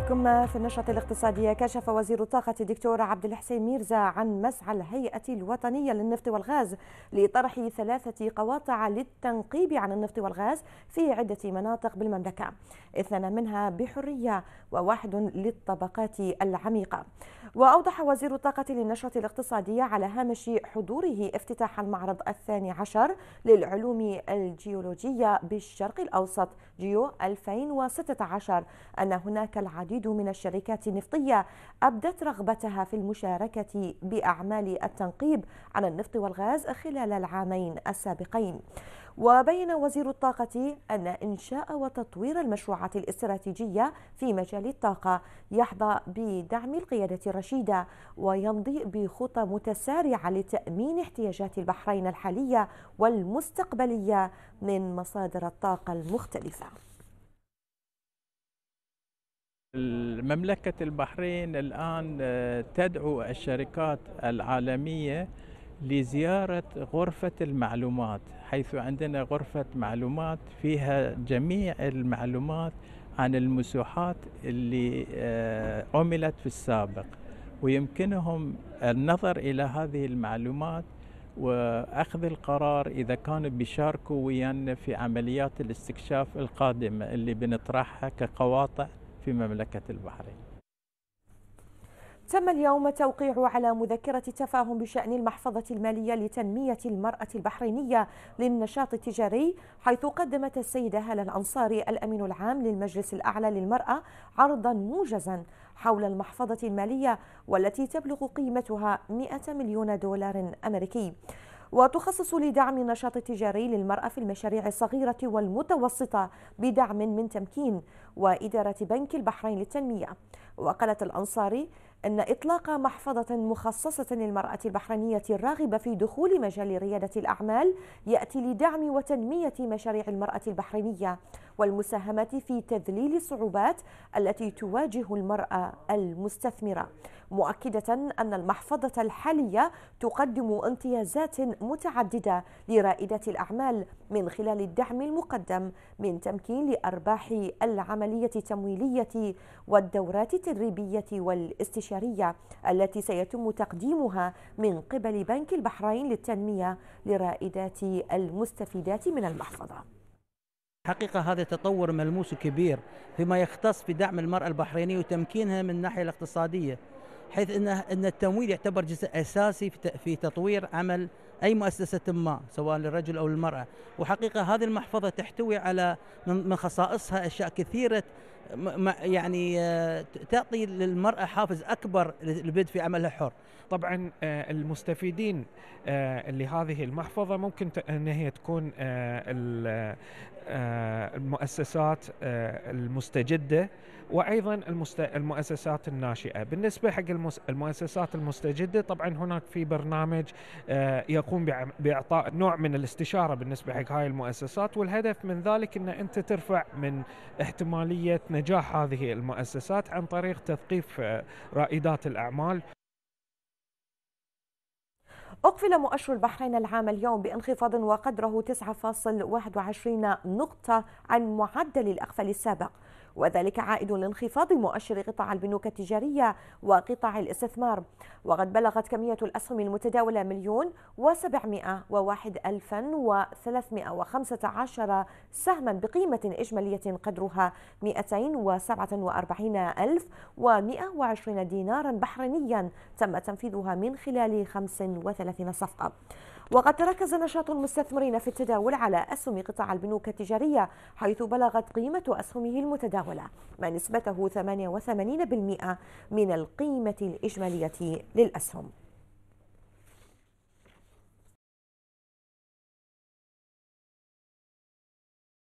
بكم في النشرة الاقتصادية كشف وزير الطاقة الدكتور عبد الحسين ميرزا عن مسعى الهيئة الوطنية للنفط والغاز لطرح ثلاثة قواطع للتنقيب عن النفط والغاز في عدة مناطق بالمملكة اثنان منها بحرية وواحد للطبقات العميقة وأوضح وزير الطاقة للنشرة الاقتصادية على هامش حضوره افتتاح المعرض الثاني عشر للعلوم الجيولوجية بالشرق الأوسط جيو 2016 أن هناك العديد العديد من الشركات النفطية أبدت رغبتها في المشاركة بأعمال التنقيب عن النفط والغاز خلال العامين السابقين وبين وزير الطاقة أن إنشاء وتطوير المشروعات الاستراتيجية في مجال الطاقة يحظى بدعم القيادة الرشيدة ويمضي بخطى متسارعة لتأمين احتياجات البحرين الحالية والمستقبلية من مصادر الطاقة المختلفة المملكة البحرين الآن آه، تدعو الشركات العالمية لزيارة غرفة المعلومات حيث عندنا غرفة معلومات فيها جميع المعلومات عن المسوحات اللي آه، عملت في السابق ويمكنهم النظر إلى هذه المعلومات واخذ القرار اذا كانوا بيشاركوا ويانا في عمليات الاستكشاف القادمه اللي بنطرحها كقواطع في مملكة البحرين تم اليوم توقيع على مذكرة تفاهم بشأن المحفظة المالية لتنمية المرأة البحرينية للنشاط التجاري حيث قدمت السيدة هالة الأنصاري الأمين العام للمجلس الأعلى للمرأة عرضا موجزا حول المحفظة المالية والتي تبلغ قيمتها 100 مليون دولار أمريكي وتخصص لدعم النشاط التجاري للمرأة في المشاريع الصغيرة والمتوسطة بدعم من تمكين وإدارة بنك البحرين للتنمية وقالت الأنصاري أن إطلاق محفظة مخصصة للمرأة البحرينية الراغبة في دخول مجال ريادة الأعمال يأتي لدعم وتنمية مشاريع المرأة البحرينية والمساهمة في تذليل الصعوبات التي تواجه المرأة المستثمرة مؤكدة أن المحفظة الحالية تقدم امتيازات متعددة لرائدة الأعمال من خلال الدعم المقدم من تمكين لأرباح العملية التمويلية والدورات التدريبية والاستشارية التي سيتم تقديمها من قبل بنك البحرين للتنمية لرائدات المستفيدات من المحفظة حقيقة هذا تطور ملموس وكبير فيما يختص دعم المرأة البحرينية وتمكينها من الناحية الاقتصادية حيث أن التمويل يعتبر جزء أساسي في تطوير عمل أي مؤسسة ما سواء للرجل أو للمرأة وحقيقة هذه المحفظة تحتوي على من خصائصها أشياء كثيرة يعني آه، تعطي للمرأة حافز أكبر للبدء في عملها الحر طبعا آه، المستفيدين آه، لهذه المحفظة ممكن أن هي تكون المؤسسات المستجدة وايضا المؤسسات الناشئه بالنسبه حق المؤسسات المستجده طبعا هناك في برنامج يقوم تقوم باعطاء نوع من الاستشاره بالنسبه حق هاي المؤسسات والهدف من ذلك ان انت ترفع من احتماليه نجاح هذه المؤسسات عن طريق تثقيف آه، رائدات الاعمال أقفل مؤشر البحرين العام اليوم بانخفاض وقدره 9.21 نقطة عن معدل الأقفال السابق وذلك عائد لانخفاض مؤشر قطاع البنوك التجارية وقطاع الاستثمار وقد بلغت كمية الأسهم المتداولة مليون وسبعمائة وواحد ألفا وثلاثمائة وخمسة عشر سهما بقيمة إجمالية قدرها وأربعين الف ومئة وعشرين دينارا بحرينيا تم تنفيذها من خلال 35 صفقة وقد تركز نشاط المستثمرين في التداول على أسهم قطاع البنوك التجارية حيث بلغت قيمة أسهمه المتداولة ما نسبته 88% من القيمة الإجمالية للأسهم